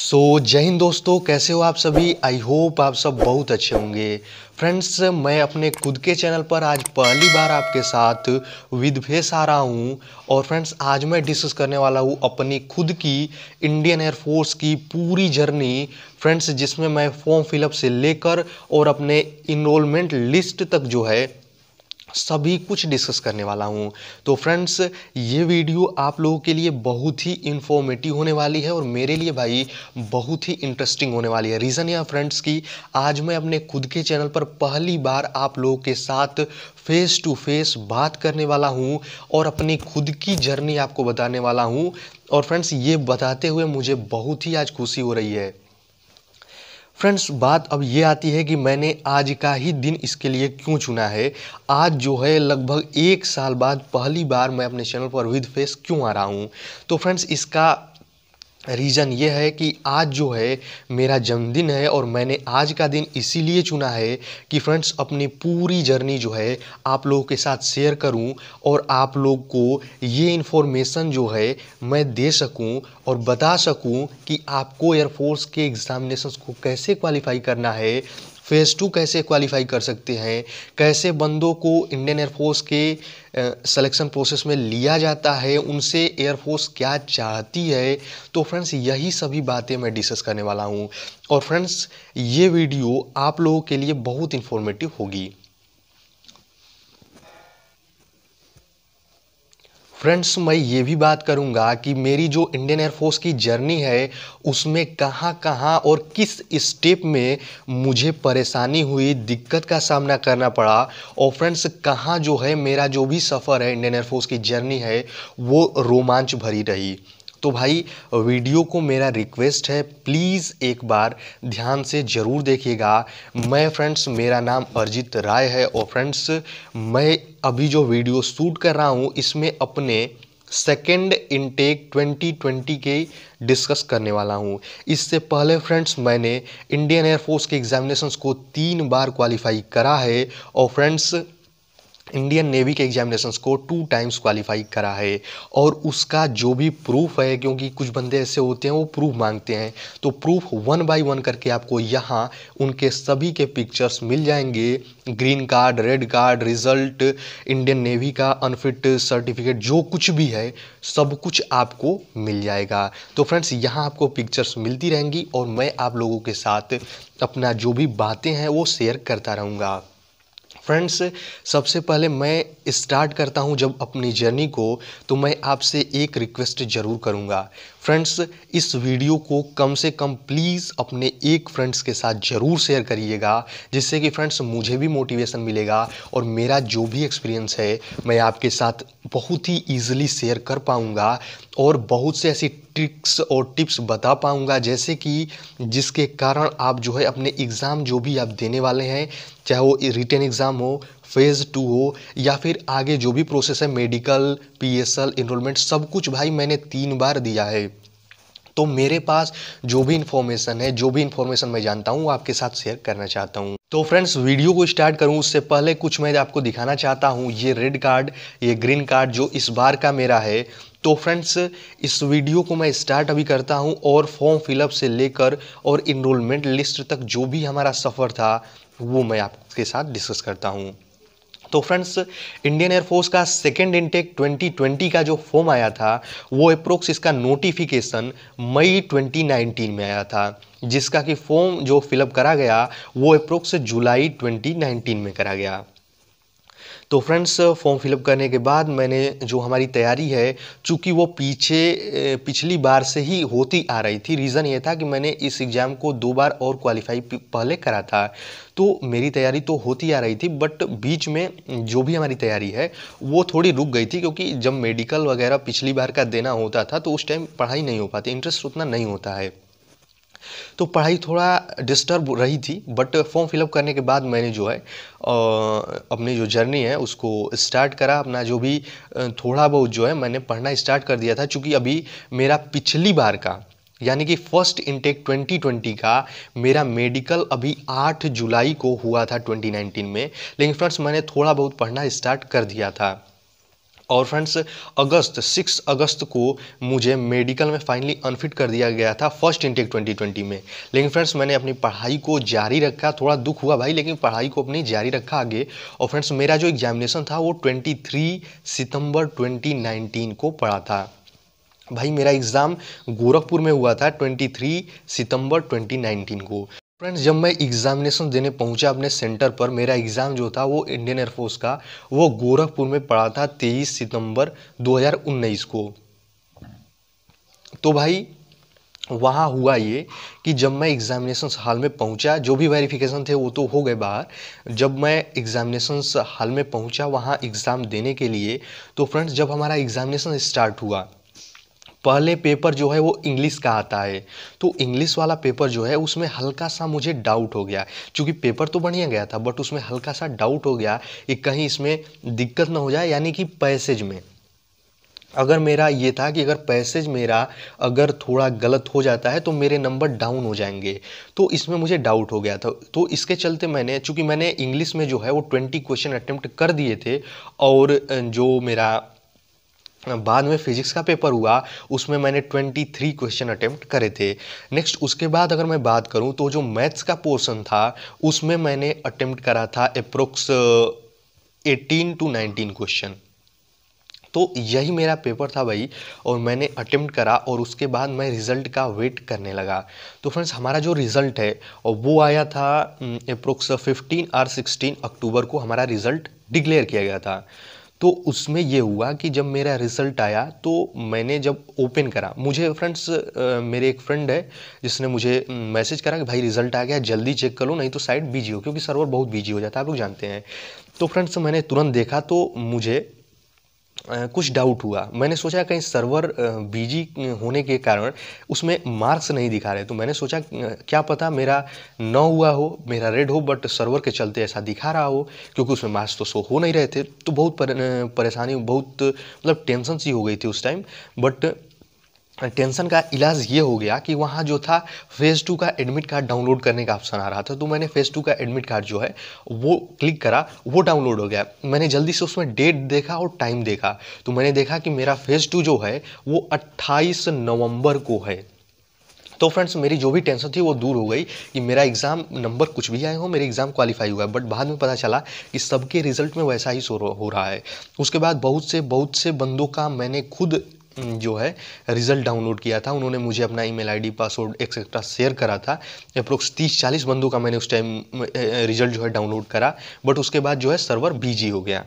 सो so, जय हिंद दोस्तों कैसे हो आप सभी आई होप आप सब बहुत अच्छे होंगे फ्रेंड्स मैं अपने खुद के चैनल पर आज पहली बार आपके साथ विद फेस आ रहा हूँ और फ्रेंड्स आज मैं डिस्कस करने वाला हूँ अपनी खुद की इंडियन एयरफोर्स की पूरी जर्नी फ्रेंड्स जिसमें मैं फॉर्म फिलअप से लेकर और अपने इनरोलमेंट लिस्ट तक जो है सभी कुछ डिस्कस करने वाला हूँ तो फ्रेंड्स ये वीडियो आप लोगों के लिए बहुत ही इन्फॉर्मेटिव होने वाली है और मेरे लिए भाई बहुत ही इंटरेस्टिंग होने वाली है रीज़न यह फ्रेंड्स कि आज मैं अपने खुद के चैनल पर पहली बार आप लोगों के साथ फेस टू फेस बात करने वाला हूँ और अपनी खुद की जर्नी आपको बताने वाला हूँ और फ्रेंड्स ये बताते हुए मुझे बहुत ही आज खुशी हो रही है फ्रेंड्स बात अब ये आती है कि मैंने आज का ही दिन इसके लिए क्यों चुना है आज जो है लगभग एक साल बाद पहली बार मैं अपने चैनल पर विद फेस क्यों आ रहा हूँ तो फ्रेंड्स इसका रीज़न ये है कि आज जो है मेरा जन्मदिन है और मैंने आज का दिन इसीलिए चुना है कि फ्रेंड्स अपनी पूरी जर्नी जो है आप लोगों के साथ शेयर करूं और आप लोग को ये इन्फॉर्मेशन जो है मैं दे सकूं और बता सकूं कि आपको एयरफोर्स के एग्ज़ामिनेशन को कैसे क्वालिफाई करना है फेज़ टू कैसे क्वालिफाई कर सकते हैं कैसे बंदों को इंडियन एयरफोर्स के सिलेक्शन प्रोसेस में लिया जाता है उनसे एयरफोर्स क्या चाहती है तो फ्रेंड्स यही सभी बातें मैं डिस्कस करने वाला हूँ और फ्रेंड्स ये वीडियो आप लोगों के लिए बहुत इन्फॉर्मेटिव होगी फ्रेंड्स मैं ये भी बात करूंगा कि मेरी जो इंडियन एयरफोर्स की जर्नी है उसमें कहाँ कहाँ और किस स्टेप में मुझे परेशानी हुई दिक्कत का सामना करना पड़ा और फ्रेंड्स कहाँ जो है मेरा जो भी सफ़र है इंडियन एयरफोर्स की जर्नी है वो रोमांच भरी रही तो भाई वीडियो को मेरा रिक्वेस्ट है प्लीज़ एक बार ध्यान से ज़रूर देखिएगा मैं फ्रेंड्स मेरा नाम अरिजीत राय है और फ्रेंड्स मैं अभी जो वीडियो शूट कर रहा हूँ इसमें अपने सेकेंड इनटेक 2020 के डिस्कस करने वाला हूँ इससे पहले फ्रेंड्स मैंने इंडियन एयरफोर्स के एग्जामिनेशंस को तीन बार क्वालिफाई करा है और फ्रेंड्स इंडियन नेवी के एग्जामिनेशंस को टू टाइम्स क्वालिफाई करा है और उसका जो भी प्रूफ है क्योंकि कुछ बंदे ऐसे होते हैं वो प्रूफ मांगते हैं तो प्रूफ वन बाय वन करके आपको यहाँ उनके सभी के पिक्चर्स मिल जाएंगे green card red card result Indian navy का अनफिट सर्टिफिकेट जो कुछ भी है सब कुछ आपको मिल जाएगा तो फ्रेंड्स यहाँ आपको पिक्चर्स मिलती रहेंगी और मैं आप लोगों के साथ अपना जो भी बातें हैं वो शेयर करता रहूँगा फ्रेंड्स सबसे पहले मैं स्टार्ट करता हूं जब अपनी जर्नी को तो मैं आपसे एक रिक्वेस्ट ज़रूर करूंगा फ्रेंड्स इस वीडियो को कम से कम प्लीज़ अपने एक फ्रेंड्स के साथ ज़रूर शेयर करिएगा जिससे कि फ्रेंड्स मुझे भी मोटिवेशन मिलेगा और मेरा जो भी एक्सपीरियंस है मैं आपके साथ बहुत ही ईजिली शेयर कर पाऊँगा और बहुत से ऐसी ट्रिक्स और टिप्स बता पाऊँगा जैसे कि जिसके कारण आप जो है अपने एग्ज़ाम जो भी आप देने वाले हैं चाहे वो रिटर्न एग्ज़ाम हो फेज़ टू हो या फिर आगे जो भी प्रोसेस है मेडिकल पीएसएल एनरोलमेंट सब कुछ भाई मैंने तीन बार दिया है तो मेरे पास जो भी इन्फॉर्मेशन है जो भी इन्फॉर्मेशन मैं जानता हूँ आपके साथ शेयर करना चाहता हूँ तो फ्रेंड्स वीडियो को स्टार्ट करूँ उससे पहले कुछ मैं आपको दिखाना चाहता हूँ ये रेड कार्ड ये ग्रीन कार्ड जो इस बार का मेरा है तो फ्रेंड्स इस वीडियो को मैं स्टार्ट अभी करता हूँ और फॉर्म फिलअप से लेकर और इनरोलमेंट लिस्ट तक जो भी हमारा सफ़र था वो मैं आपके साथ डिस्कस करता हूँ तो फ्रेंड्स इंडियन एयरफोर्स का सेकेंड इनटेक 2020 का जो फॉर्म आया था वो अप्रोक्स इसका नोटिफिकेशन मई 2019 में आया था जिसका कि फॉर्म जो फिलअप करा गया वो अप्रोक्स जुलाई 2019 में करा गया तो फ्रेंड्स फॉर्म फिलअप करने के बाद मैंने जो हमारी तैयारी है चूँकि वो पीछे पिछली बार से ही होती आ रही थी रीज़न ये था कि मैंने इस एग्ज़ाम को दो बार और क्वालिफाई पहले करा था तो मेरी तैयारी तो होती आ रही थी बट बीच में जो भी हमारी तैयारी है वो थोड़ी रुक गई थी क्योंकि जब मेडिकल वगैरह पिछली बार का देना होता था तो उस टाइम पढ़ाई नहीं हो पाती इंटरेस्ट उतना नहीं होता है तो पढ़ाई थोड़ा डिस्टर्ब रही थी बट फॉर्म फिलअप करने के बाद मैंने जो है अपनी जो जर्नी है उसको स्टार्ट करा अपना जो भी थोड़ा बहुत जो है मैंने पढ़ना स्टार्ट कर दिया था चूँकि अभी मेरा पिछली बार का यानी कि फर्स्ट इनटेक 2020 का मेरा मेडिकल अभी 8 जुलाई को हुआ था 2019 में लेकिन फ्रेंड्स मैंने थोड़ा बहुत पढ़ना स्टार्ट कर दिया था और फ्रेंड्स अगस्त सिक्स अगस्त को मुझे मेडिकल में फाइनली अनफिट कर दिया गया था फर्स्ट इंटेक 2020 में लेकिन फ्रेंड्स मैंने अपनी पढ़ाई को जारी रखा थोड़ा दुख हुआ भाई लेकिन पढ़ाई को अपनी जारी रखा आगे और फ्रेंड्स मेरा जो एग्जामिनेशन था वो 23 सितंबर 2019 को पड़ा था भाई मेरा एग्ज़ाम गोरखपुर में हुआ था 23 सितंबर 2019 को फ्रेंड्स जब मैं एग्ज़ामिनेशन देने पहुंचा अपने सेंटर पर मेरा एग्ज़ाम जो था वो इंडियन एयरफोर्स का वो गोरखपुर में पड़ा था 23 सितंबर 2019 को तो भाई वहाँ हुआ ये कि जब मैं एग्ज़ामिनेशन हॉल में पहुंचा जो भी वेरिफिकेशन थे वो तो हो गए बाहर जब मैं एग्ज़ामिनेशन हॉल में पहुंचा वहाँ एग्ज़ाम देने के लिए तो फ्रेंड्स जब हमारा एग्ज़ामिनेशन स्टार्ट हुआ पहले पेपर जो है वो इंग्लिश का आता है तो इंग्लिश वाला पेपर जो है उसमें हल्का सा मुझे डाउट हो गया क्योंकि पेपर तो बढ़िया गया था बट उसमें हल्का सा डाउट हो गया कि कहीं इसमें दिक्कत ना हो जाए यानी कि पैसेज में अगर मेरा ये था कि अगर पैसेज मेरा अगर थोड़ा गलत हो जाता है तो मेरे नंबर डाउन हो जाएंगे तो इसमें मुझे डाउट हो गया था तो इसके चलते मैंने चूँकि मैंने इंग्लिश में जो है वो ट्वेंटी क्वेश्चन अटैम्प्ट कर दिए थे और जो मेरा बाद में फिजिक्स का पेपर हुआ उसमें मैंने 23 क्वेश्चन अटेम्प्ट करे थे नेक्स्ट उसके बाद अगर मैं बात करूं तो जो मैथ्स का पोर्शन था उसमें मैंने अटेम्प्ट करा था अप्रोक्स 18 टू 19 क्वेश्चन तो यही मेरा पेपर था भाई और मैंने अटेम्प्ट करा और उसके बाद मैं रिज़ल्ट का वेट करने लगा तो फ्रेंड्स हमारा जो रिज़ल्ट है वो आया था अप्रोक्स 15 और 16 अक्टूबर को हमारा रिज़ल्ट डिक्लेयर किया गया था तो उसमें ये हुआ कि जब मेरा रिज़ल्ट आया तो मैंने जब ओपन करा मुझे फ्रेंड्स मेरे एक फ्रेंड है जिसने मुझे मैसेज करा कि भाई रिज़ल्ट आ गया जल्दी चेक कर लो नहीं तो साइट बिजी हो क्योंकि सर्वर बहुत बिजी हो जाता है आप लोग जानते हैं तो फ्रेंड्स मैंने तुरंत देखा तो मुझे कुछ डाउट हुआ मैंने सोचा कहीं सर्वर बिजी होने के कारण उसमें मार्क्स नहीं दिखा रहे तो मैंने सोचा क्या पता मेरा न हुआ हो मेरा रेड हो बट सर्वर के चलते ऐसा दिखा रहा हो क्योंकि उसमें मार्क्स तो शो हो नहीं रहे थे तो बहुत परेशानी बहुत मतलब टेंशन सी हो गई थी उस टाइम बट टेंशन का इलाज ये हो गया कि वहाँ जो था फेज़ टू का एडमिट कार्ड डाउनलोड करने का ऑप्शन आ रहा था तो मैंने फेज़ टू का एडमिट कार्ड जो है वो क्लिक करा वो डाउनलोड हो गया मैंने जल्दी से उसमें डेट देखा और टाइम देखा तो मैंने देखा कि मेरा फेज़ टू जो है वो 28 नवंबर को है तो फ्रेंड्स मेरी जो भी टेंशन थी वो दूर हो गई कि मेरा एग्ज़ाम नंबर कुछ भी आए हो मेरे एग्ज़ाम क्वालिफाई हुआ है बट बाद में पता चला कि सबके रिजल्ट में वैसा ही हो रहा है उसके बाद बहुत से बहुत से बंदों का मैंने खुद जो है रिज़ल्ट डाउनलोड किया था उन्होंने मुझे अपना email ID password etcetera share करा था अप्रोक्स तीस चालीस बंदों का मैंने उस टाइम रिज़ल्ट जो है डाउनलोड करा बट उसके बाद जो है सर्वर बिजी हो गया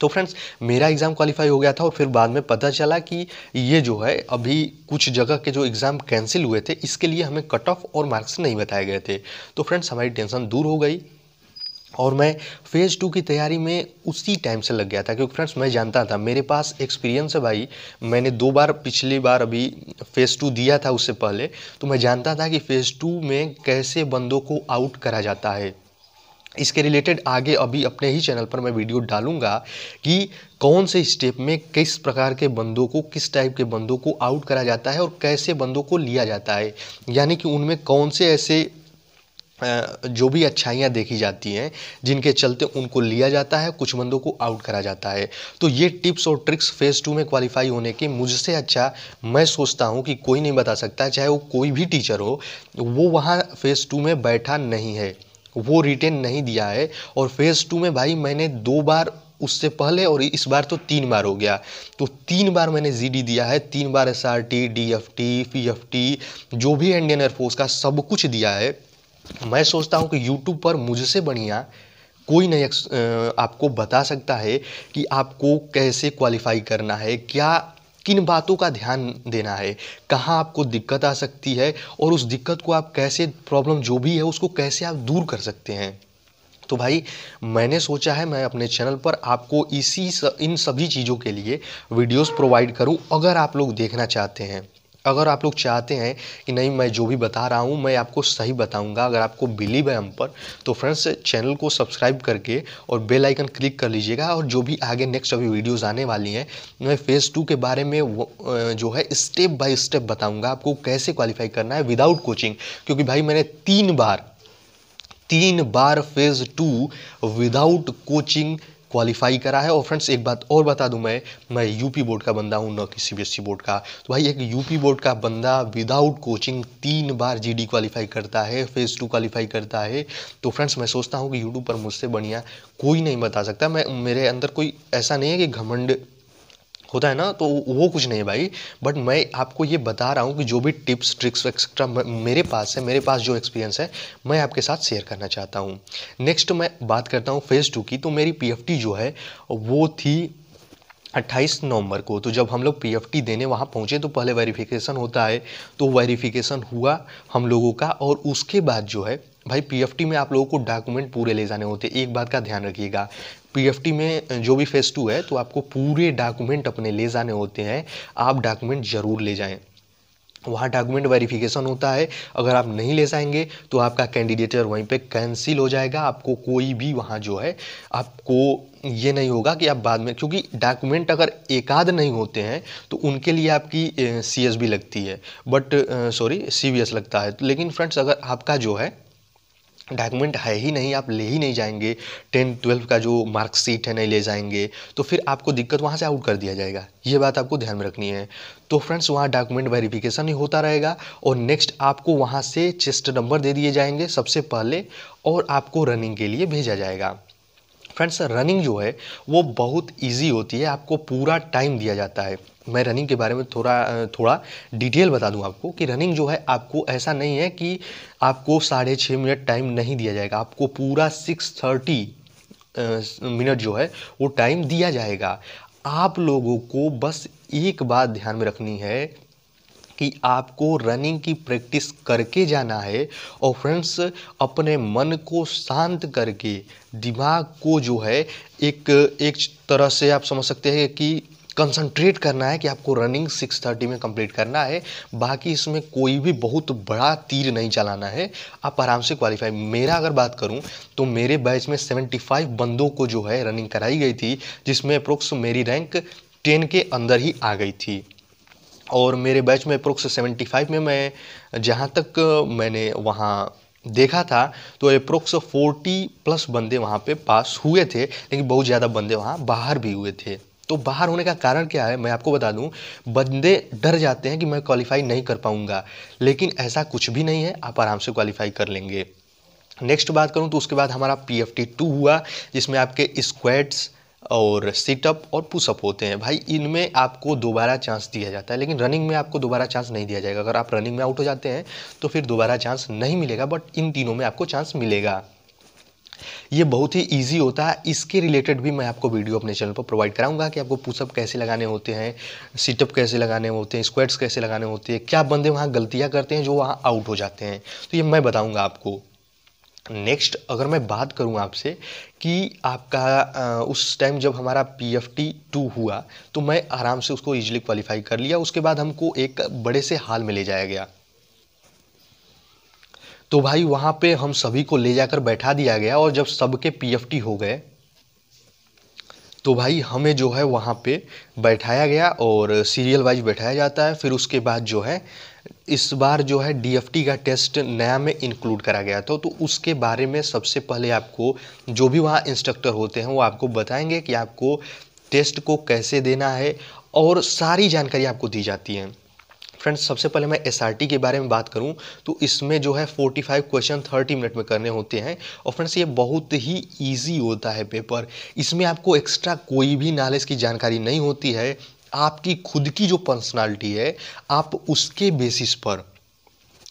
तो फ्रेंड्स मेरा एग्ज़ाम क्वालिफाई हो गया था और फिर बाद में पता चला कि ये जो है अभी कुछ जगह के जो एग्ज़ाम कैंसिल हुए थे इसके लिए हमें कट ऑफ और मार्क्स नहीं बताए गए थे तो फ्रेंड्स हमारी टेंशन दूर हो गई और मैं फ़ेज़ टू की तैयारी में उसी टाइम से लग गया था क्योंकि फ्रेंड्स मैं जानता था मेरे पास एक्सपीरियंस है भाई मैंने दो बार पिछली बार अभी फ़ेज़ टू दिया था उससे पहले तो मैं जानता था कि फ़ेज़ टू में कैसे बंदों को आउट करा जाता है इसके रिलेटेड आगे अभी अपने ही चैनल पर मैं वीडियो डालूंगा कि कौन से स्टेप में किस प्रकार के बंदों को किस टाइप के बंदों को आउट करा जाता है और कैसे बंदों को लिया जाता है यानी कि उनमें कौन से ऐसे जो भी अच्छाइयाँ देखी जाती हैं जिनके चलते उनको लिया जाता है कुछ बंदों को आउट करा जाता है तो ये टिप्स और ट्रिक्स फेज़ टू में क्वालिफाई होने के मुझसे अच्छा मैं सोचता हूँ कि कोई नहीं बता सकता चाहे वो कोई भी टीचर हो वो वहाँ फेज़ टू में बैठा नहीं है वो रिटेन नहीं दिया है और फेज़ टू में भाई मैंने दो बार उससे पहले और इस बार तो तीन बार हो गया तो तीन बार मैंने जीडी दिया है तीन बार S R T T D F P F T जो भी इंडियन एयरफोर्स का सब कुछ दिया है मैं सोचता हूँ कि यूट्यूब पर मुझसे बढ़िया कोई नहीं आपको बता सकता है कि आपको कैसे क्वालिफाई करना है क्या किन बातों का ध्यान देना है कहाँ आपको दिक्कत आ सकती है और उस दिक्कत को आप कैसे प्रॉब्लम जो भी है उसको कैसे आप दूर कर सकते हैं तो भाई मैंने सोचा है मैं अपने चैनल पर आपको इसी इन सभी चीज़ों के लिए वीडियोस प्रोवाइड करूं अगर आप लोग देखना चाहते हैं अगर आप लोग चाहते हैं कि नहीं मैं जो भी बता रहा हूँ मैं आपको सही बताऊँगा अगर आपको बिलीव है हम पर तो फ्रेंड्स चैनल को सब्सक्राइब करके और बेल आइकन क्लिक कर लीजिएगा और जो भी आगे नेक्स्ट अभी वीडियोस आने वाली हैं मैं फ़ेज़ टू के बारे में जो है स्टेप बाय स्टेप बताऊँगा आपको कैसे क्वालिफाई करना है विदाउट कोचिंग क्योंकि भाई मैंने तीन बार तीन बार phase two without coaching qualify करा है और फ्रेंड्स एक बात और बता दूं मैं मैं यूपी बोर्ड का बंदा हूं ना कि सीबीएसई बोर्ड का तो भाई एक यूपी बोर्ड का बंदा विदाउट कोचिंग तीन बार जीडी क्वालिफाई करता है फेज़ टू क्वालिफाई करता है तो फ्रेंड्स मैं सोचता हूँ कि यूट्यूब पर मुझसे बढ़िया कोई नहीं बता सकता मैं मेरे अंदर कोई ऐसा नहीं है कि घमंड होता है ना तो वो कुछ नहीं है भाई बट मैं आपको ये बता रहा हूँ कि जो भी टिप्स ट्रिक्स एक्सेट्रा मेरे पास है मेरे पास जो एक्सपीरियंस है मैं आपके साथ शेयर करना चाहता हूँ नेक्स्ट मैं बात करता हूँ फेज़ टू की तो मेरी पी जो है वो थी 28 नवंबर को तो जब हम लोग पी देने वहाँ पहुँचे तो पहले वेरिफिकेशन होता है तो वेरिफिकेशन हुआ हम लोगों का और उसके बाद जो है भाई पी में आप लोगों को डॉक्यूमेंट पूरे ले जाने होते हैं एक बात का ध्यान रखिएगा पीएफटी में जो भी फेज़ टू है तो आपको पूरे डॉक्यूमेंट अपने ले जाने होते हैं आप डॉक्यूमेंट ज़रूर ले जाएं वहाँ डॉक्यूमेंट वेरिफिकेशन होता है अगर आप नहीं ले जाएंगे तो आपका कैंडिडेटर वहीं पे कैंसिल हो जाएगा आपको कोई भी वहाँ जो है आपको ये नहीं होगा कि आप बाद में क्योंकि डॉक्यूमेंट अगर एकाध नहीं होते हैं तो उनके लिए आपकी सी लगती है बट सॉरी सी लगता है लेकिन फ्रेंड्स अगर आपका जो है डॉक्यूमेंट है ही नहीं आप ले ही नहीं जाएंगे टेंथ ट्वेल्व का जो मार्कशीट है नहीं ले जाएंगे तो फिर आपको दिक्कत वहाँ से आउट कर दिया जाएगा ये बात आपको ध्यान में रखनी है तो फ्रेंड्स वहाँ डॉक्यूमेंट वेरिफिकेशन ही होता रहेगा और नेक्स्ट आपको वहाँ से चेस्ट नंबर दे दिए जाएंगे सबसे पहले और आपको रनिंग के लिए भेजा जाएगा फ्रेंड्स रनिंग जो है वो बहुत ईजी होती है आपको पूरा टाइम दिया जाता है मैं रनिंग के बारे में थोड़ा थोड़ा डिटेल बता दूं आपको कि रनिंग जो है आपको ऐसा नहीं है कि आपको साढ़े छः मिनट टाइम नहीं दिया जाएगा आपको पूरा सिक्स थर्टी मिनट जो है वो टाइम दिया जाएगा आप लोगों को बस एक बात ध्यान में रखनी है कि आपको रनिंग की प्रैक्टिस करके जाना है और फ्रेंड्स अपने मन को शांत करके दिमाग को जो है एक एक तरह से आप समझ सकते हैं कि कंसंट्रेट करना है कि आपको रनिंग 6:30 में कंप्लीट करना है बाकी इसमें कोई भी बहुत बड़ा तीर नहीं चलाना है आप आराम से क्वालिफाई मेरा अगर बात करूं तो मेरे बैच में 75 बंदों को जो है रनिंग कराई गई थी जिसमें अप्रोक्स मेरी रैंक 10 के अंदर ही आ गई थी और मेरे बैच में अप्रोक्स सेवेंटी में मैं जहाँ तक मैंने वहाँ देखा था तो अप्रोक्स 40 प्लस बंदे वहाँ पे पास हुए थे लेकिन बहुत ज़्यादा बंदे वहाँ बाहर भी हुए थे तो बाहर होने का कारण क्या है मैं आपको बता दूं बंदे डर जाते हैं कि मैं क्वालिफाई नहीं कर पाऊंगा लेकिन ऐसा कुछ भी नहीं है आप आराम से क्वालिफाई कर लेंगे नेक्स्ट बात करूं तो उसके बाद हमारा पी एफ टी टू हुआ जिसमें आपके स्क्वेट्स और सिटअप और पुशअप होते हैं भाई इनमें आपको दोबारा चांस दिया जाता है लेकिन रनिंग में आपको दोबारा चांस नहीं दिया जाएगा अगर आप रनिंग में आउट हो जाते हैं तो फिर दोबारा चांस नहीं मिलेगा बट इन तीनों में आपको चांस मिलेगा ये बहुत ही ईजी होता है इसके रिलेटेड भी मैं आपको वीडियो अपने चैनल पर प्रोवाइड कराऊंगा कि आपको पुशअप कैसे लगाने होते हैं सिटअप कैसे लगाने होते हैं स्क्वेट्स कैसे लगाने होते हैं क्या बंदे वहाँ गलतियाँ करते हैं जो वहाँ आउट हो जाते हैं तो ये मैं बताऊँगा आपको नेक्स्ट अगर मैं बात करूं आपसे कि आपका आ, उस टाइम जब हमारा पी एफ टी टू हुआ तो मैं आराम से उसको ईजिली क्वालिफाई कर लिया उसके बाद हमको एक बड़े से हाल में ले जाया गया तो भाई वहाँ पे हम सभी को ले जाकर बैठा दिया गया और जब सबके पीएफटी हो गए तो भाई हमें जो है वहाँ पे बैठाया गया और सीरियल वाइज बैठाया जाता है फिर उसके बाद जो है इस बार जो है डीएफटी का टेस्ट नया में इंक्लूड करा गया था तो उसके बारे में सबसे पहले आपको जो भी वहाँ इंस्ट्रक्टर होते हैं वो आपको बताएंगे कि आपको टेस्ट को कैसे देना है और सारी जानकारी आपको दी जाती है फ्रेंड्स सबसे पहले मैं एस के बारे में बात करूं तो इसमें जो है 45 क्वेश्चन 30 मिनट में करने होते हैं और फ्रेंड्स ये बहुत ही ईजी होता है पेपर इसमें आपको एक्स्ट्रा कोई भी नॉलेज की जानकारी नहीं होती है आपकी खुद की जो पर्सनालिटी है आप उसके बेसिस पर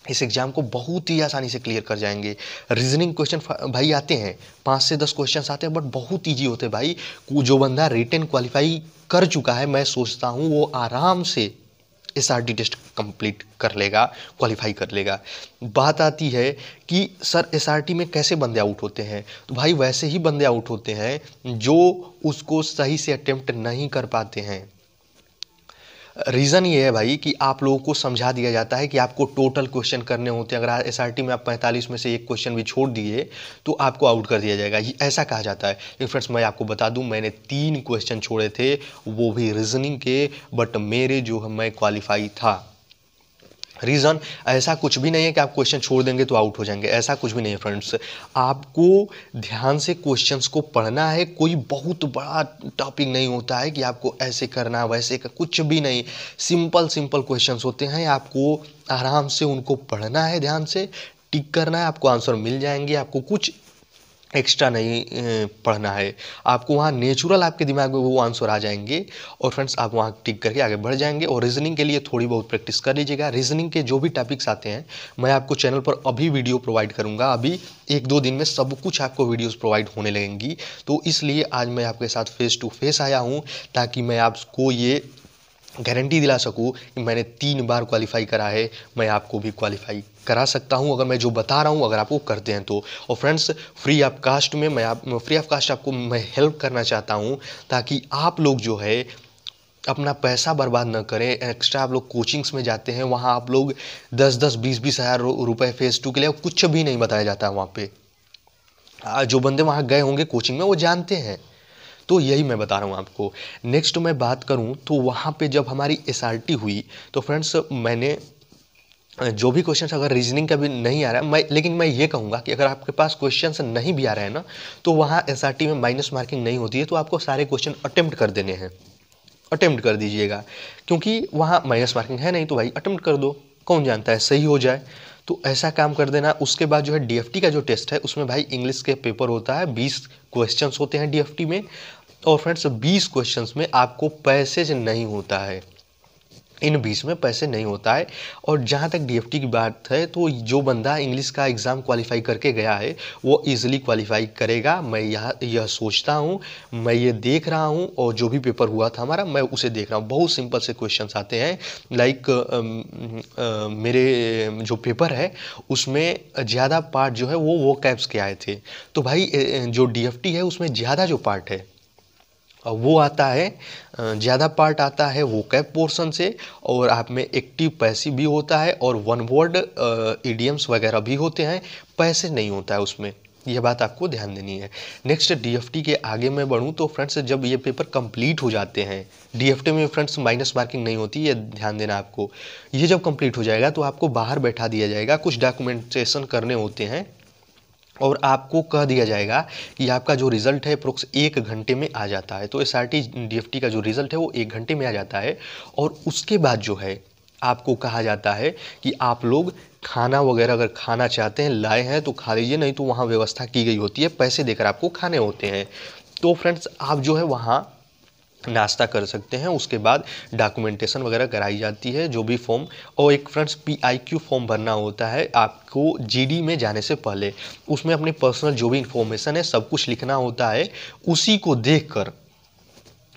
इस एग्ज़ाम को बहुत ही आसानी से क्लियर कर जाएंगे रीजनिंग क्वेश्चन भाई आते हैं पाँच से दस क्वेश्चन आते हैं बट बहुत ईजी होते हैं भाई जो बंदा रिटर्न क्वालिफाई कर चुका है मैं सोचता हूँ वो आराम से एस टेस्ट कंप्लीट कर लेगा क्वालिफाई कर लेगा बात आती है कि सर एस में कैसे बंदे आउट होते हैं तो भाई वैसे ही बंदे आउट होते हैं जो उसको सही से अटैम्प्ट नहीं कर पाते हैं रीज़न ये है भाई कि आप लोगों को समझा दिया जाता है कि आपको टोटल क्वेश्चन करने होते हैं अगर एस में आप पैंतालीस में से एक क्वेश्चन भी छोड़ दिए तो आपको आउट कर दिया जाएगा ये ऐसा कहा जाता है लेकिन फ्रेंड्स मैं आपको बता दूं मैंने तीन क्वेश्चन छोड़े थे वो भी रीजनिंग के बट मेरे जो मैं क्वालिफाई था रीज़न ऐसा कुछ भी नहीं है कि आप क्वेश्चन छोड़ देंगे तो आउट हो जाएंगे ऐसा कुछ भी नहीं है फ्रेंड्स आपको ध्यान से क्वेश्चंस को पढ़ना है कोई बहुत बड़ा टॉपिक नहीं होता है कि आपको ऐसे करना वैसे का कुछ भी नहीं सिंपल सिंपल क्वेश्चंस होते हैं आपको आराम से उनको पढ़ना है ध्यान से टिक करना है आपको आंसर मिल जाएंगे आपको कुछ एक्स्ट्रा नहीं पढ़ना है आपको वहाँ नेचुरल आपके दिमाग में वो आंसर आ जाएंगे और फ्रेंड्स आप वहाँ टिक करके आगे बढ़ जाएंगे और रीजनिंग के लिए थोड़ी बहुत प्रैक्टिस कर लीजिएगा रीजनिंग के जो भी टॉपिक्स आते हैं मैं आपको चैनल पर अभी वीडियो प्रोवाइड करूँगा अभी एक दो दिन में सब कुछ आपको वीडियोज़ प्रोवाइड होने लगेंगी तो इसलिए आज मैं आपके साथ फ़ेस टू फेस आया हूँ ताकि मैं आपको ये गारंटी दिला सकूँ कि मैंने तीन बार क्वालिफाई करा है मैं आपको भी क्वालिफाई करा सकता हूं अगर मैं जो बता रहा हूं अगर आपको करते हैं तो और फ्रेंड्स फ्री ऑफ कास्ट में मैं आप फ्री ऑफ कास्ट आपको मैं हेल्प करना चाहता हूं ताकि आप लोग जो है अपना पैसा बर्बाद न करें एक्स्ट्रा आप लोग कोचिंग्स में जाते हैं वहाँ आप लोग दस दस बीस बीस हज़ार रुपये फेज़ टू के लिए कुछ भी नहीं बताया जाता है वहाँ पर जो बंदे वहाँ गए होंगे कोचिंग में वो जानते हैं तो यही मैं बता रहा हूँ आपको नेक्स्ट मैं बात करूँ तो वहाँ पे जब हमारी एस हुई तो फ्रेंड्स मैंने जो भी क्वेश्चन अगर रीजनिंग का भी नहीं आ रहा है मैं लेकिन मैं ये कहूँगा कि अगर आपके पास क्वेश्चन नहीं भी आ रहे हैं ना तो वहाँ एस में माइनस मार्किंग नहीं होती है तो आपको सारे क्वेश्चन अटैम्प्ट कर देने हैं अटैम्प्ट कर दीजिएगा क्योंकि वहाँ माइनस मार्किंग है नहीं तो भाई अटैम्प्ट कर दो कौन जानता है सही हो जाए तो ऐसा काम कर देना उसके बाद जो है डी का जो टेस्ट है उसमें भाई इंग्लिश के पेपर होता है बीस क्वेश्चंस होते हैं डी में और फ्रेंड्स बीस क्वेश्चन में आपको पैसेज नहीं होता है इन बीस में पैसे नहीं होता है और जहाँ तक डी की बात है तो जो बंदा इंग्लिश का एग्ज़ाम क्वालिफाई करके गया है वो ईजिली क्वालिफाई करेगा मैं यह यह सोचता हूँ मैं ये देख रहा हूँ और जो भी पेपर हुआ था हमारा मैं उसे देख रहा हूँ बहुत सिंपल से क्वेश्चंस आते हैं लाइक आ, आ, मेरे जो पेपर है उसमें ज़्यादा पार्ट जो है वो वो कैब्स के आए थे तो भाई जो डी है उसमें ज़्यादा जो पार्ट है और वो आता है ज़्यादा पार्ट आता है वो कैप पोर्सन से और आप में एक्टिव पैसे भी होता है और वन वर्ड ईडीएम्स वगैरह भी होते हैं पैसे नहीं होता है उसमें यह बात आपको ध्यान देनी है नेक्स्ट डीएफटी के आगे मैं बढ़ूँ तो फ्रेंड्स जब ये पेपर कंप्लीट हो जाते हैं डीएफटी में फ्रेंड्स माइनस मार्किंग नहीं होती ये ध्यान देना आपको ये जब कंप्लीट हो जाएगा तो आपको बाहर बैठा दिया जाएगा कुछ डॉक्यूमेंटेशन करने होते हैं और आपको कह दिया जाएगा कि आपका जो रिज़ल्ट है प्रोक्स एक घंटे में आ जाता है तो S R T D F T का जो रिज़ल्ट है वो एक घंटे में आ जाता है और उसके बाद जो है आपको कहा जाता है कि आप लोग खाना वगैरह अगर खाना चाहते हैं लाए हैं तो खा लीजिए नहीं तो वहाँ व्यवस्था की गई होती है पैसे देकर आपको खाने होते हैं तो फ्रेंड्स आप जो है वहाँ नाश्ता कर सकते हैं उसके बाद डॉक्यूमेंटेशन वगैरह कराई जाती है जो भी फॉर्म और एक friends P I Q form भरना होता है आपको जीडी में जाने से पहले उसमें अपनी पर्सनल जो भी इंफॉर्मेशन है सब कुछ लिखना होता है उसी को देखकर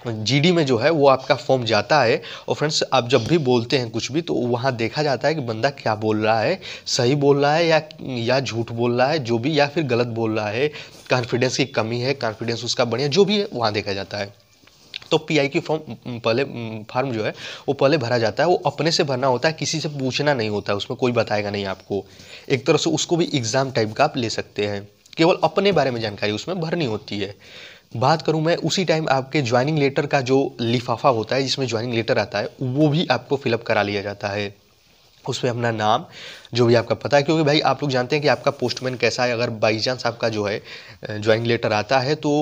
जीडी में जो है वो आपका फॉर्म जाता है और फ्रेंड्स आप जब भी बोलते हैं कुछ भी तो वहाँ देखा जाता है कि बंदा क्या बोल रहा है सही बोल रहा है या या झूठ बोल रहा है जो भी या फिर गलत बोल रहा है कॉन्फिडेंस की कमी है कॉन्फिडेंस उसका बढ़िया जो भी है वहाँ देखा जाता है तो पीआई की फॉर्म पहले फार्म जो है वो पहले भरा जाता है वो अपने से भरना होता है किसी से पूछना नहीं होता है उसमें कोई बताएगा नहीं आपको एक तरह से उसको भी एग्ज़ाम टाइप का आप ले सकते हैं केवल अपने बारे में जानकारी उसमें भरनी होती है बात करूं मैं उसी टाइम आपके ज्वाइनिंग लेटर का जो लिफाफा होता है जिसमें ज्वाइनिंग लेटर आता है वो भी आपको फिलअप करा लिया जाता है उसमें अपना नाम जो भी आपका पता है क्योंकि भाई आप लोग जानते हैं कि आपका पोस्टमैन कैसा है अगर बाई चांस आपका जो है ज्वाइंग लेटर आता है तो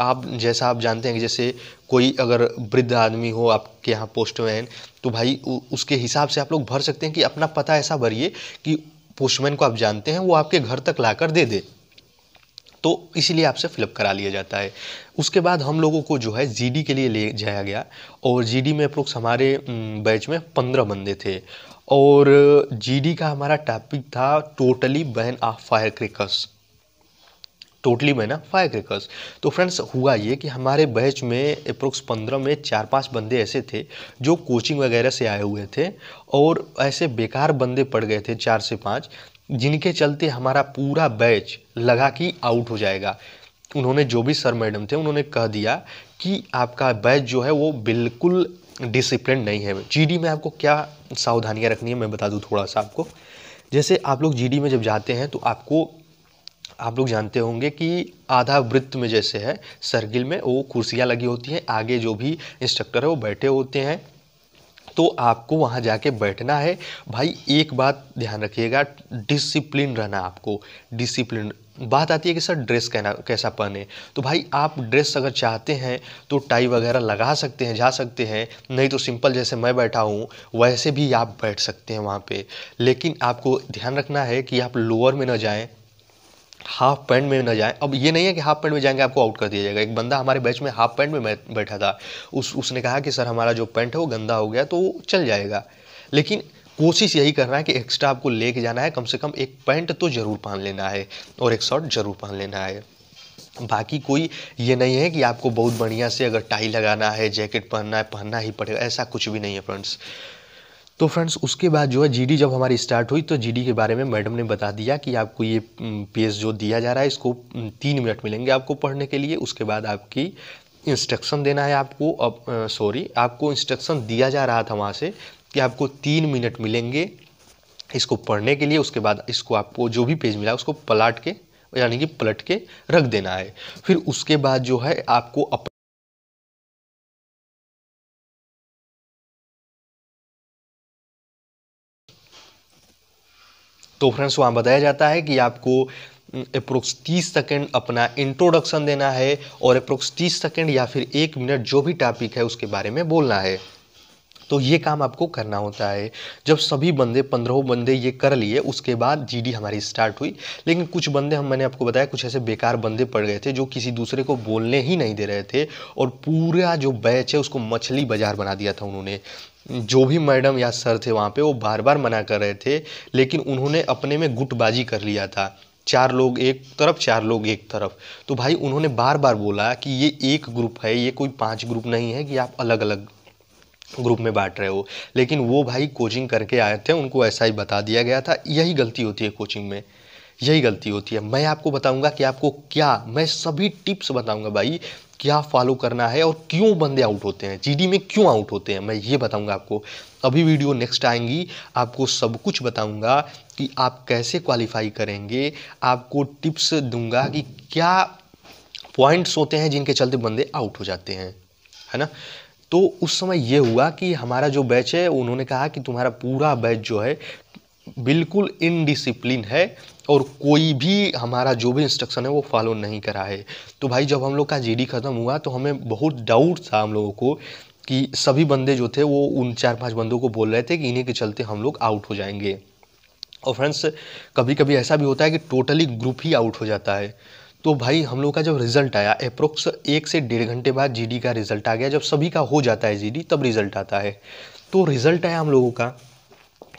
आप जैसा आप जानते हैं कि जैसे कोई अगर वृद्ध आदमी हो आपके यहाँ पोस्टमैन तो भाई उसके हिसाब से आप लोग भर सकते हैं कि अपना पता ऐसा भरिए कि पोस्टमैन को आप जानते हैं वो आपके घर तक ला कर दे दे तो इसीलिए आपसे फिलअप करा लिया जाता है उसके बाद हम लोगों को जो है जीडी के लिए ले जाया गया और जीडी में अप्रोक्स हमारे बैच में पंद्रह बंदे थे और जीडी का हमारा टॉपिक था totally ban of fire crackers totally of fire crackers तो फ्रेंड्स हुआ ये कि हमारे बैच में अप्रोक्स पंद्रह में चार पांच बंदे ऐसे थे जो कोचिंग वगैरह से आए हुए थे और ऐसे बेकार बंदे पड़ गए थे चार से पाँच जिनके चलते हमारा पूरा बैच लगा कि आउट हो जाएगा उन्होंने जो भी सर मैडम थे उन्होंने कह दिया कि आपका बैच जो है वो बिल्कुल डिसिप्लिन नहीं है जी में आपको क्या सावधानियाँ रखनी है मैं बता दूँ थोड़ा सा आपको जैसे आप लोग जी में जब जाते हैं तो आपको आप लोग जानते होंगे कि आधा वृत्त में जैसे है सर्किल में वो कुर्सियाँ लगी होती हैं आगे जो भी इंस्ट्रक्टर है वो बैठे होते हैं तो आपको वहाँ जाके बैठना है भाई एक बात ध्यान रखिएगा डिसिप्लिन रहना आपको डिसिप्लिन बात आती है कि सर ड्रेस कहना कैसा पहने तो भाई आप ड्रेस अगर चाहते हैं तो टाई वगैरह लगा सकते हैं जा सकते हैं नहीं तो सिंपल जैसे मैं बैठा हूँ वैसे भी आप बैठ सकते हैं वहाँ पे लेकिन आपको ध्यान रखना है कि आप लोअर में ना जाएँ हाफ पैंट में ना जाएं अब ये नहीं है कि हाफ पैंट में जाएंगे आपको आउट कर दिया जाएगा एक बंदा हमारे बैच में हाफ पैंट में बैठा था उस उसने कहा कि सर हमारा जो पैंट है वो गंदा हो गया तो वो चल जाएगा लेकिन कोशिश यही कर रहा है कि एक्स्ट्रा आपको लेके जाना है कम से कम एक पैंट तो ज़रूर पहन लेना है और एक शर्ट ज़रूर पहन लेना है बाकी कोई ये नहीं है कि आपको बहुत बढ़िया से अगर टाई लगाना है जैकेट पहनना है पहनना ही पड़ेगा ऐसा कुछ भी नहीं है फ्रेंड्स तो फ्रेंड्स उसके बाद जो है जीडी जब हमारी स्टार्ट हुई तो जीडी के बारे में मैडम ने बता दिया कि आपको ये पेज जो दिया जा रहा है इसको तीन मिनट मिलेंगे आपको पढ़ने के लिए उसके बाद आपकी इंस्ट्रक्शन देना है आपको अब सॉरी आपको इंस्ट्रक्शन दिया जा रहा था वहाँ से कि आपको तीन मिनट मिलेंगे इसको पढ़ने के लिए उसके बाद इसको आपको जो भी पेज मिला उसको पलट के यानी कि पलट के रख देना है फिर उसके बाद जो है आपको अप तो फ्रेंड्स वहाँ बताया जाता है कि आपको अप्रोक्स तीस सेकेंड अपना इंट्रोडक्शन देना है और अप्रोक्स तीस सेकेंड या फिर एक मिनट जो भी टॉपिक है उसके बारे में बोलना है तो ये काम आपको करना होता है जब सभी बंदे पंद्रहों बंदे ये कर लिए उसके बाद जीडी हमारी स्टार्ट हुई लेकिन कुछ बंदे हम मैंने आपको बताया कुछ ऐसे बेकार बंदे पड़ गए थे जो किसी दूसरे को बोलने ही नहीं दे रहे थे और पूरा जो बैच है उसको मछली बाजार बना दिया था उन्होंने जो भी मैडम या सर थे वहाँ पे वो बार बार मना कर रहे थे लेकिन उन्होंने अपने में गुटबाजी कर लिया था चार लोग एक तरफ चार लोग एक तरफ तो भाई उन्होंने बार बार बोला कि ये एक ग्रुप है ये कोई पांच ग्रुप नहीं है कि आप अलग अलग ग्रुप में बांट रहे हो लेकिन वो भाई कोचिंग करके आए थे उनको ऐसा ही बता दिया गया था यही गलती होती है कोचिंग में यही गलती होती है मैं आपको बताऊंगा कि आपको क्या मैं सभी टिप्स बताऊंगा भाई क्या फॉलो करना है और क्यों बंदे आउट होते हैं जीडी में क्यों आउट होते हैं मैं ये बताऊंगा आपको अभी वीडियो नेक्स्ट आएंगी आपको सब कुछ बताऊंगा कि आप कैसे क्वालिफाई करेंगे आपको टिप्स दूंगा कि क्या पॉइंट्स होते हैं जिनके चलते बंदे आउट हो जाते हैं है ना तो उस समय ये हुआ कि हमारा जो बैच है उन्होंने कहा कि तुम्हारा पूरा बैच जो है बिल्कुल इनडिसिप्लिन है और कोई भी हमारा जो भी इंस्ट्रक्शन है वो फॉलो नहीं करा है तो भाई जब हम लोग का जी ख़त्म हुआ तो हमें बहुत डाउट था हम लोगों को कि सभी बंदे जो थे वो उन चार पांच बंदों को बोल रहे थे कि इन्हीं के चलते हम लोग आउट हो जाएंगे और फ्रेंड्स कभी कभी ऐसा भी होता है कि टोटली ग्रुप ही आउट हो जाता है तो भाई हम लोग का जब रिजल्ट आया अप्रोक्स एक से डेढ़ घंटे बाद जीडी का रिजल्ट आ गया जब सभी का हो जाता है जीडी तब रिजल्ट आता है तो रिजल्ट आया हम लोगों का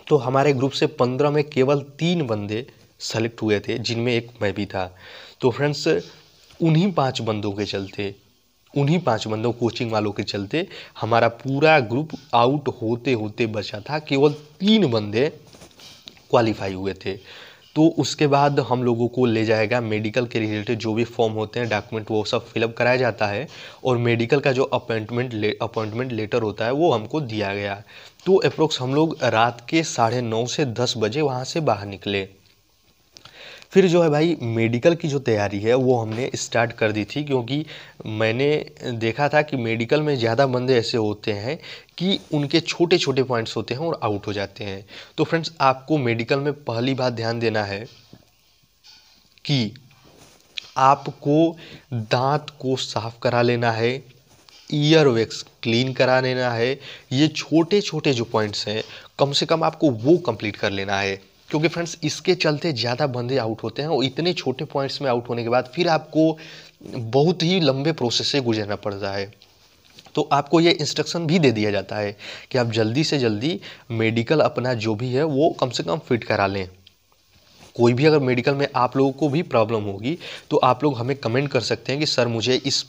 तो हमारे ग्रुप से पंद्रह में केवल तीन बंदे सेलेक्ट हुए थे जिनमें एक मैं भी था तो फ्रेंड्स उन्हीं पांच बंदों के चलते उन्हीं पांच बंदों कोचिंग वालों के चलते हमारा पूरा ग्रुप आउट होते होते बचा था केवल तीन बंदे क्वालिफाई हुए थे तो उसके बाद हम लोगों को ले जाएगा मेडिकल के रिलेटेड जो भी फॉर्म होते हैं डॉक्यूमेंट वो सब फिलअप कराया जाता है और मेडिकल का जो अपॉइंटमेंट ले अपॉइंटमेंट लेटर होता है वो हमको दिया गया तो अप्रोक्स हम लोग रात के साढ़े नौ से दस बजे वहाँ से बाहर निकले फिर जो है भाई मेडिकल की जो तैयारी है वो हमने स्टार्ट कर दी थी क्योंकि मैंने देखा था कि मेडिकल में ज़्यादा बंदे ऐसे होते हैं कि उनके छोटे छोटे पॉइंट्स होते हैं और आउट हो जाते हैं तो फ्रेंड्स आपको मेडिकल में पहली बात ध्यान देना है कि आपको दांत को साफ करा लेना है ईयर वैक्स क्लीन करा लेना है ये छोटे छोटे जो पॉइंट्स हैं कम से कम आपको वो कंप्लीट कर लेना है क्योंकि फ्रेंड्स इसके चलते ज़्यादा बंदे आउट होते हैं और इतने छोटे पॉइंट्स में आउट होने के बाद फिर आपको बहुत ही लंबे प्रोसेस से गुजरना पड़ता है तो आपको ये इंस्ट्रक्शन भी दे दिया जाता है कि आप जल्दी से जल्दी मेडिकल अपना जो भी है वो कम से कम फिट करा लें कोई भी अगर मेडिकल में आप लोगों को भी प्रॉब्लम होगी तो आप लोग हमें कमेंट कर सकते हैं कि सर मुझे इस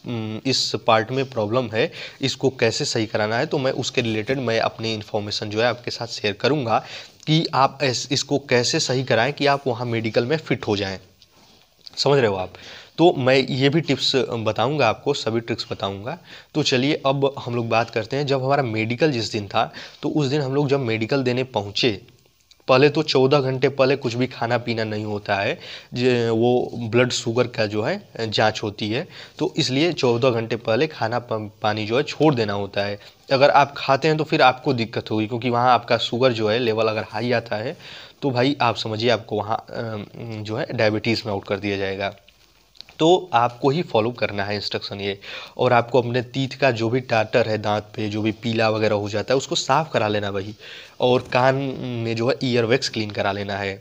इस पार्ट में प्रॉब्लम है इसको कैसे सही कराना है तो मैं उसके रिलेटेड मैं अपनी इन्फॉर्मेशन जो है आपके साथ शेयर करूंगा कि आप इस, इसको कैसे सही कराएं कि आप वहाँ मेडिकल में फ़िट हो जाएं समझ रहे हो आप तो मैं ये भी टिप्स बताऊंगा आपको सभी ट्रिक्स बताऊंगा तो चलिए अब हम लोग बात करते हैं जब हमारा मेडिकल जिस दिन था तो उस दिन हम लोग जब मेडिकल देने पहुँचे पहले तो चौदह घंटे पहले कुछ भी खाना पीना नहीं होता है वो ब्लड शुगर का जो है जांच होती है तो इसलिए चौदह घंटे पहले खाना पानी जो है छोड़ देना होता है अगर आप खाते हैं तो फिर आपको दिक्कत होगी क्योंकि वहाँ आपका शुगर जो है लेवल अगर हाई आता है तो भाई आप समझिए आपको वहाँ जो है डायबिटीज़ में आउट कर दिया जाएगा तो आपको ही फॉलो करना है इंस्ट्रक्शन ये और आपको अपने तीत का जो भी टाटर है दांत पे जो भी पीला वगैरह हो जाता है उसको साफ़ करा लेना वही और कान में जो है ईयर वैक्स क्लीन करा लेना है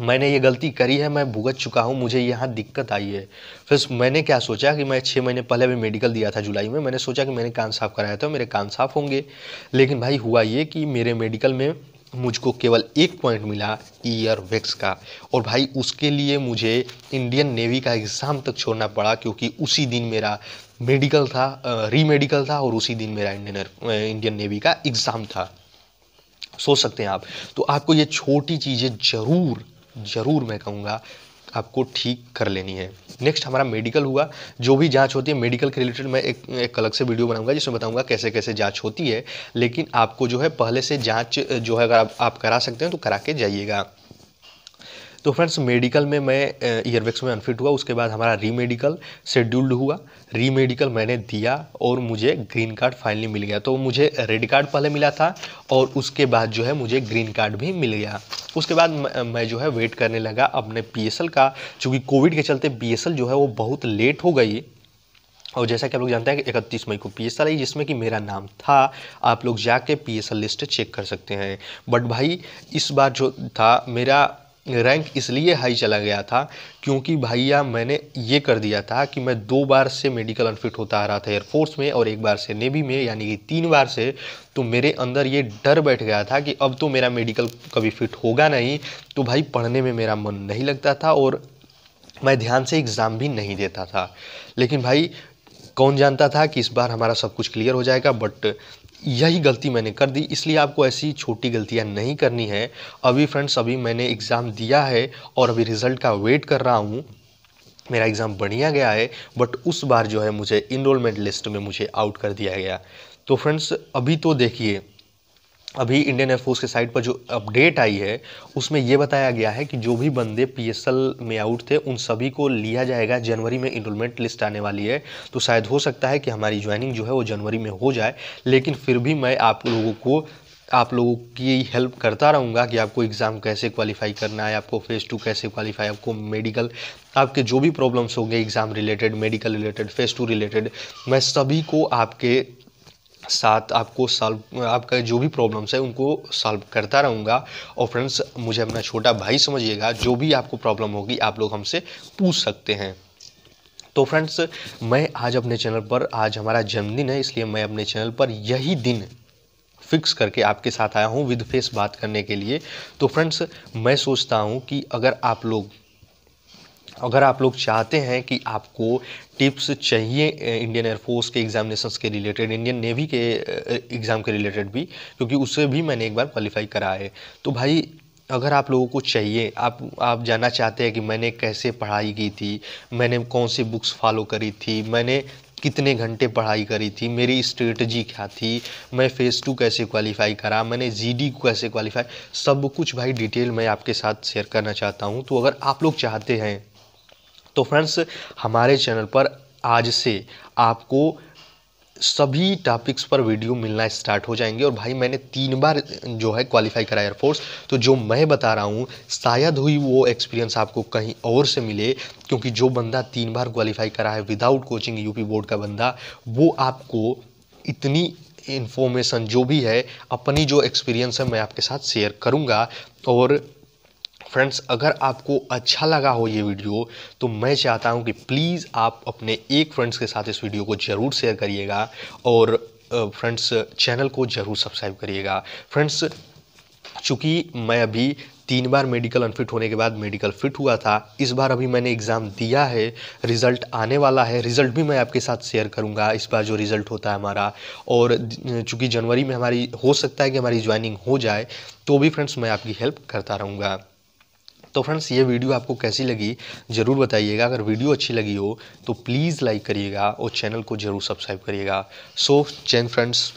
मैंने ये गलती करी है मैं भुगत चुका हूँ मुझे यहाँ दिक्कत आई है फिर मैंने क्या सोचा कि मैं छः महीने पहले भी मेडिकल दिया था जुलाई में मैंने सोचा कि मैंने कान साफ़ कराया था मेरे कान साफ़ होंगे लेकिन भाई हुआ ये कि मेरे मेडिकल में मुझको केवल एक पॉइंट मिला ईयर वैक्स का और भाई उसके लिए मुझे इंडियन नेवी का एग्ज़ाम तक छोड़ना पड़ा क्योंकि उसी दिन मेरा मेडिकल था री मेडिकल था और उसी दिन मेरा इंडियन इंडियन नेवी का एग्ज़ाम था सोच सकते हैं आप तो आपको ये छोटी चीज़ें ज़रूर ज़रूर मैं कहूँगा आपको ठीक कर लेनी है नेक्स्ट हमारा मेडिकल हुआ जो भी जांच होती है मेडिकल के रिलेटेड मैं एक एक अलग से वीडियो बनाऊंगा जिसमें बताऊंगा कैसे कैसे जांच होती है लेकिन आपको जो है पहले से जांच जो है अगर आप, आप करा सकते हैं तो करा के जाइएगा तो फ्रेंड्स मेडिकल में मैं ईयरबैक्स में अनफिट हुआ उसके बाद हमारा री मेडिकल शेड्यूल्ड हुआ री मेडिकल मैंने दिया और मुझे ग्रीन कार्ड फाइनली मिल गया तो मुझे रेड कार्ड पहले मिला था और उसके बाद जो है मुझे ग्रीन कार्ड भी मिल गया उसके बाद मैं जो है वेट करने लगा अपने पी का चूँकि कोविड के चलते पी जो है वो बहुत लेट हो गई और जैसा कि आप लोग जानते हैं कि इकतीस मई को पी एस आई जिसमें कि मेरा नाम था आप लोग जाके पी एस लिस्ट चेक कर सकते हैं बट भाई इस बार जो था मेरा रैंक इसलिए हाई चला गया था क्योंकि भैया मैंने ये कर दिया था कि मैं दो बार से मेडिकल अनफिट होता आ रहा था एयरफोर्स में और एक बार से नेवी में यानी कि तीन बार से तो मेरे अंदर ये डर बैठ गया था कि अब तो मेरा मेडिकल कभी फिट होगा नहीं तो भाई पढ़ने में मेरा मन नहीं लगता था और मैं ध्यान से एग्ज़ाम भी नहीं देता था लेकिन भाई कौन जानता था कि इस बार हमारा सब कुछ क्लियर हो जाएगा बट यही गलती मैंने कर दी इसलिए आपको ऐसी छोटी गलतियां नहीं करनी है अभी फ्रेंड्स अभी मैंने एग्ज़ाम दिया है और अभी रिज़ल्ट का वेट कर रहा हूँ मेरा एग्ज़ाम बढ़िया गया है बट उस बार जो है मुझे इनरोलमेंट लिस्ट में मुझे आउट कर दिया गया तो फ्रेंड्स अभी तो देखिए अभी इंडियन एयरफोर्स के साइट पर जो अपडेट आई है उसमें यह बताया गया है कि जो भी बंदे पीएसएल में आउट थे उन सभी को लिया जाएगा जनवरी में इनरोलमेंट लिस्ट आने वाली है तो शायद हो सकता है कि हमारी ज्वाइनिंग जो है वो जनवरी में हो जाए लेकिन फिर भी मैं आप लोगों को आप लोगों की हेल्प करता रहूँगा कि आपको एग्ज़ाम कैसे क्वालिफाई करना है आपको फ़ेज़ टू कैसे क्वालिफाई आपको मेडिकल आपके जो भी प्रॉब्लम्स होंगे exam related medical related phase two related मैं सभी को आपके साथ आपको सॉल्व आपका जो भी प्रॉब्लम्स है उनको सॉल्व करता रहूँगा और फ्रेंड्स मुझे अपना छोटा भाई समझिएगा जो भी आपको प्रॉब्लम होगी आप लोग हमसे पूछ सकते हैं तो फ्रेंड्स मैं आज अपने चैनल पर आज हमारा जन्मदिन है इसलिए मैं अपने चैनल पर यही दिन फिक्स करके आपके साथ आया हूँ विद फेस बात करने के लिए तो फ्रेंड्स मैं सोचता हूँ कि अगर आप लोग अगर आप लोग चाहते हैं कि आपको टिप्स चाहिए इंडियन एयरफोर्स के एग्जामिनेशन के रिलेटेड इंडियन नेवी के एग्ज़ाम के रिलेटेड भी क्योंकि उससे भी मैंने एक बार क्वालिफाई करा है तो भाई अगर आप लोगों को चाहिए आप आप जानना चाहते हैं कि मैंने कैसे पढ़ाई की थी मैंने कौन सी बुक्स फॉलो करी थी मैंने कितने घंटे पढ़ाई करी थी मेरी स्ट्रेटजी क्या थी मैं फ़ेज़ टू कैसे क्वालिफाई करा मैंने जीडी को कैसे क्वालिफाई सब कुछ भाई डिटेल मैं आपके साथ शेयर करना चाहता हूँ तो अगर आप लोग चाहते हैं तो फ्रेंड्स हमारे चैनल पर आज से आपको सभी टॉपिक्स पर वीडियो मिलना स्टार्ट हो जाएंगे और भाई मैंने तीन बार जो है क्वालिफाई करा एयरफोर्स तो जो मैं बता रहा हूँ शायद हुई वो एक्सपीरियंस आपको कहीं और से मिले क्योंकि जो बंदा तीन बार क्वालिफाई करा है विदाउट कोचिंग यूपी बोर्ड का बंदा वो आपको इतनी इन्फॉर्मेशन जो भी है अपनी जो एक्सपीरियंस है मैं आपके साथ शेयर करूँगा और फ्रेंड्स अगर आपको अच्छा लगा हो ये वीडियो तो मैं चाहता हूँ कि प्लीज़ आप अपने एक फ्रेंड्स के साथ इस वीडियो को ज़रूर शेयर करिएगा और फ्रेंड्स चैनल को ज़रूर सब्सक्राइब करिएगा फ्रेंड्स चूँकि मैं अभी तीन बार मेडिकल अनफिट होने के बाद मेडिकल फिट हुआ था इस बार अभी मैंने एग्ज़ाम दिया है रिज़ल्ट आने वाला है रिज़ल्ट भी मैं आपके साथ शेयर करूंगा इस बार जो रिज़ल्ट होता है हमारा और चूँकि जनवरी में हमारी हो सकता है कि हमारी ज्वाइनिंग हो जाए तो भी फ्रेंड्स मैं आपकी हेल्प करता रहूँगा तो फ्रेंड्स ये वीडियो आपको कैसी लगी ज़रूर बताइएगा अगर वीडियो अच्छी लगी हो तो प्लीज़ लाइक करिएगा और चैनल को ज़रूर सब्सक्राइब करिएगा सो चैन फ्रेंड्स